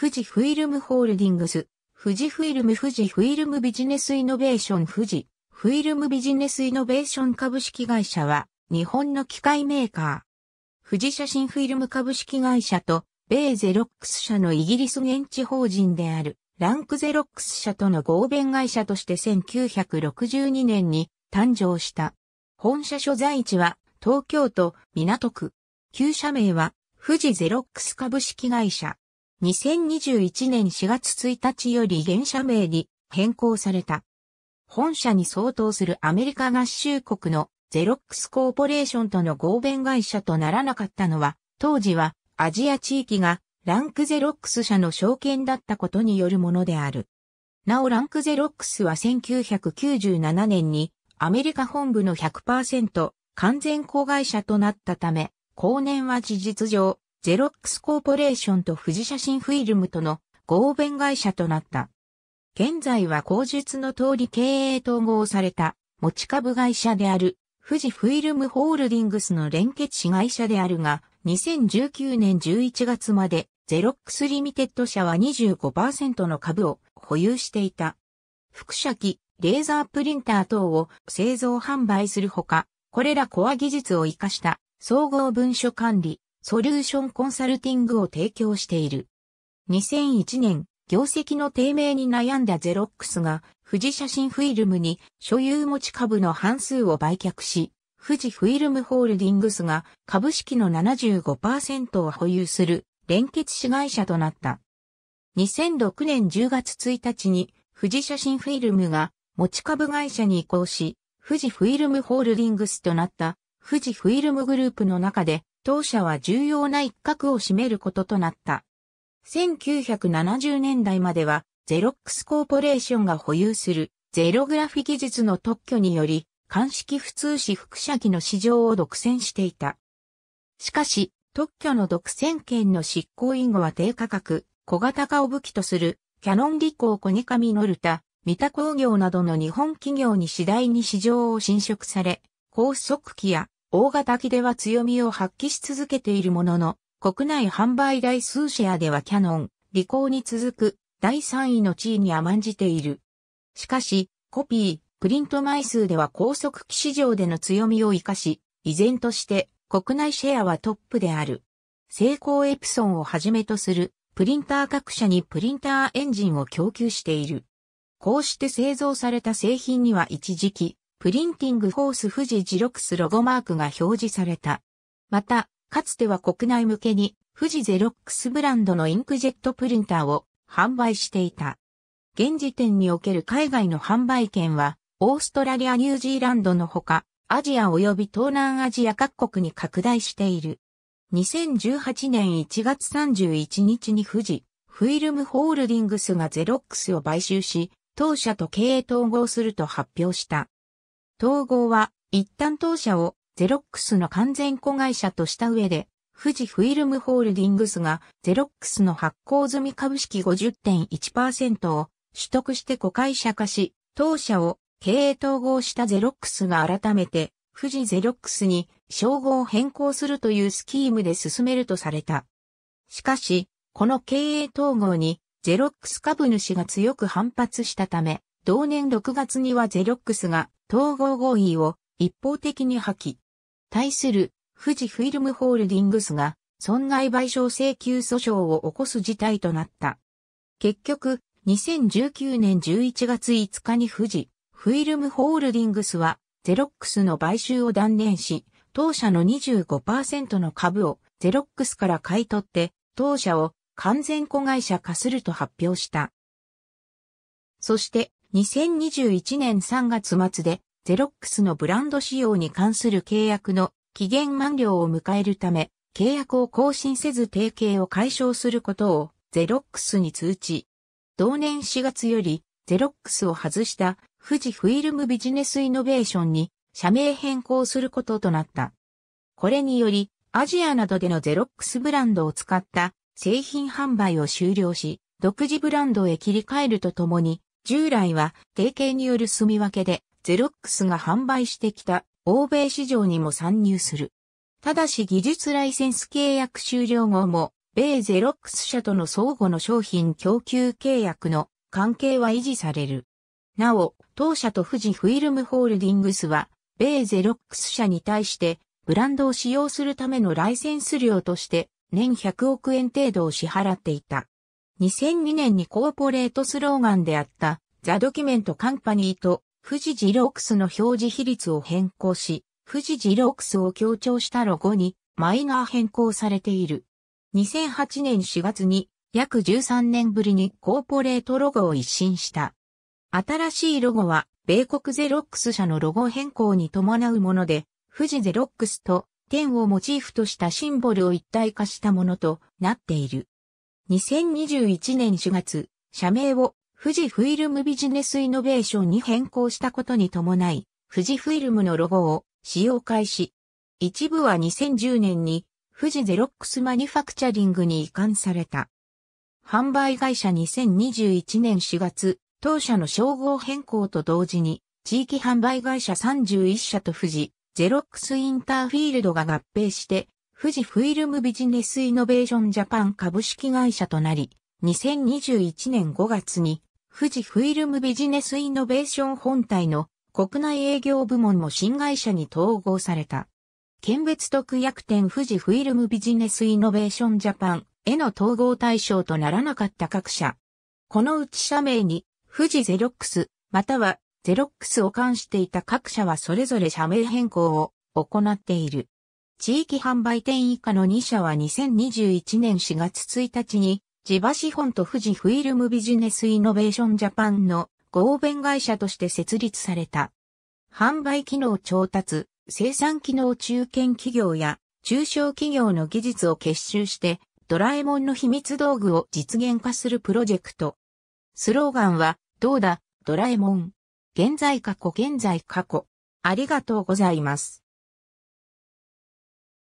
富士フィルムホールディングス、富士フィルム富士フィルムビジネスイノベーション富士、フィルムビジネスイノベーション株式会社は、日本の機械メーカー。富士写真フィルム株式会社と、米ゼロックス社のイギリス現地法人である、ランクゼロックス社との合弁会社として1962年に誕生した。本社所在地は東京都港区。旧社名は富士ゼロックス株式会社。2021年4月1日より現社名に変更された。本社に相当するアメリカ合衆国のゼロックスコーポレーションとの合弁会社とならなかったのは、当時はアジア地域がランクゼロックス社の証券だったことによるものである。なおランクゼロックスは1997年にアメリカ本部の100%完全子会社となったため、後年は事実上ゼロックスコーポレーションと富士写真フィルムとの合弁会社となった。現在は口述の通り経営統合された持ち株会社である富士フィルムホールディングスの連結子会社であるが、2019年11月までゼロックスリミテッド社は25%の株を保有していた。副社機、レーザープリンター等を製造販売するほか、これらコア技術を活かした総合文書管理、ソリューションコンサルティングを提供している。2001年、業績の低迷に悩んだゼロックスが、富士写真フィルムに所有持ち株の半数を売却し、富士フィルムホールディングスが株式の75%を保有する連結子会社となった。2006年10月1日に富士写真フィルムが持ち株会社に移行し、富士フィルムホールディングスとなった富士フィルムグループの中で当社は重要な一角を占めることとなった。1970年代までは、ゼロックスコーポレーションが保有するゼログラフィ技術の特許により、鑑識普通紙副写機の市場を独占していた。しかし、特許の独占権の執行以後は低価格、小型化を武器とする、キャノン技工コニカミノルタ、三田工業などの日本企業に次第に市場を侵食され、高速機や大型機では強みを発揮し続けているものの、国内販売台数シェアではキャノン、リコーに続く第3位の地位に甘んじている。しかし、コピー、プリント枚数では高速機市場での強みを活かし、依然として国内シェアはトップである。成功エプソンをはじめとするプリンター各社にプリンターエンジンを供給している。こうして製造された製品には一時期、プリンティングフォース富士ジロックスロゴマークが表示された。また、かつては国内向けに富士ゼロックスブランドのインクジェットプリンターを販売していた。現時点における海外の販売権は、オーストラリアニュージーランドのほか、アジア及び東南アジア各国に拡大している。2018年1月31日に富士、フィルムホールディングスがゼロックスを買収し、当社と経営統合すると発表した。統合は、一旦当社をゼロックスの完全子会社とした上で、富士フィルムホールディングスがゼロックスの発行済み株式50.1%を取得して子会社化し、当社を経営統合したゼロックスが改めて富士ゼロックスに称号を変更するというスキームで進めるとされた。しかし、この経営統合にゼロックス株主が強く反発したため、同年6月にはゼロックスが統合合意を一方的に破棄。対する富士フィルムホールディングスが損害賠償請求訴訟を起こす事態となった。結局、2019年11月5日に富士フィルムホールディングスはゼロックスの買収を断念し、当社の25%の株をゼロックスから買い取って当社を完全子会社化すると発表した。そして、2021年3月末でゼロックスのブランド使用に関する契約の期限満了を迎えるため、契約を更新せず提携を解消することをゼロックスに通知。同年4月よりゼロックスを外した富士フィルムビジネスイノベーションに社名変更することとなった。これによりアジアなどでのゼロックスブランドを使った製品販売を終了し、独自ブランドへ切り替えるとともに従来は提携による住み分けでゼロックスが販売してきた欧米市場にも参入する。ただし技術ライセンス契約終了後も、米ゼロックス社との相互の商品供給契約の関係は維持される。なお、当社と富士フィルムホールディングスは、米ゼロックス社に対して、ブランドを使用するためのライセンス料として、年100億円程度を支払っていた。2002年にコーポレートスローガンであったザ・ドキュメント・カンパニーと富士ジロックスの表示比率を変更し、富士ジロックスを強調したロゴにマイナー変更されている。2008年4月に約13年ぶりにコーポレートロゴを一新した。新しいロゴは米国ゼロックス社のロゴ変更に伴うもので、富士ゼロックスと天をモチーフとしたシンボルを一体化したものとなっている。2021年4月、社名を富士フイルムビジネスイノベーションに変更したことに伴い、富士フイルムのロゴを使用開始。一部は2010年に富士ゼロックスマニファクチャリングに移管された。販売会社2021年4月、当社の称号変更と同時に、地域販売会社31社と富士、ゼロックスインターフィールドが合併して、富士フィルムビジネスイノベーションジャパン株式会社となり、2021年5月に富士フィルムビジネスイノベーション本体の国内営業部門も新会社に統合された。県別特約店富士フィルムビジネスイノベーションジャパンへの統合対象とならなかった各社。このうち社名に富士ゼロックスまたはゼロックスを関していた各社はそれぞれ社名変更を行っている。地域販売店以下の2社は2021年4月1日に、地場資本と富士フィルムビジネスイノベーションジャパンの合弁会社として設立された。販売機能調達、生産機能中堅企業や中小企業の技術を結集して、ドラえもんの秘密道具を実現化するプロジェクト。スローガンは、どうだ、ドラえもん。現在過去現在過去。ありがとうございます。